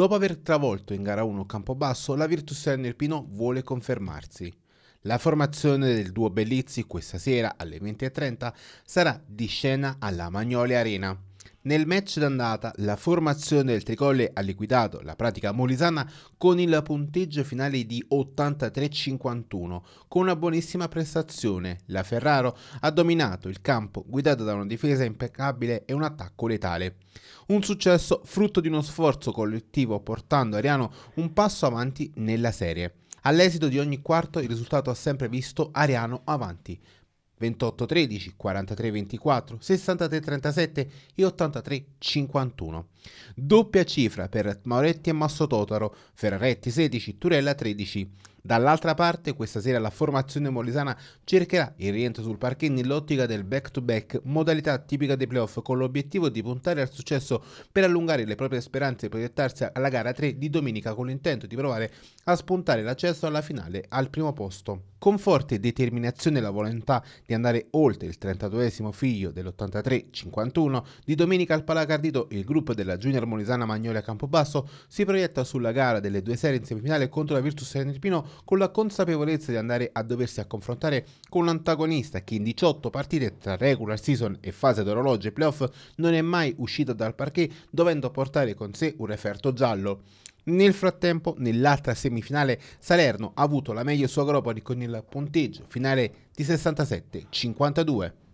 Dopo aver travolto in gara 1 Campobasso, la Virtus Renner Pino vuole confermarsi. La formazione del duo Bellizzi questa sera alle 20.30 sarà di scena alla Magnolia Arena. Nel match d'andata la formazione del Tricolle ha liquidato la pratica molisana con il punteggio finale di 83-51 con una buonissima prestazione. La Ferraro ha dominato il campo guidata da una difesa impeccabile e un attacco letale. Un successo frutto di uno sforzo collettivo portando Ariano un passo avanti nella serie. All'esito di ogni quarto il risultato ha sempre visto Ariano avanti 2813, 4324, 6337 e 8351. Doppia cifra per Mauretti e Massototaro, Ferraretti 16, Turella 13, Dall'altra parte, questa sera la formazione molisana cercherà il rientro sul parquet nell'ottica del back-to-back, modalità tipica dei playoff, con l'obiettivo di puntare al successo per allungare le proprie speranze e proiettarsi alla gara 3 di domenica con l'intento di provare a spuntare l'accesso alla finale al primo posto. Con forte determinazione e la volontà di andare oltre il 32 figlio dell'83-51 di domenica al Palacardito, il gruppo della Junior Molisana Magnoli a Campobasso si proietta sulla gara delle due serie in semifinale contro la Virtus Serenipino con la consapevolezza di andare a doversi a confrontare con un antagonista che in 18 partite tra regular season e fase d'orologio e playoff non è mai uscita dal parquet dovendo portare con sé un referto giallo. Nel frattempo, nell'altra semifinale, Salerno ha avuto la meglio su Agropoli con il punteggio finale di 67-52.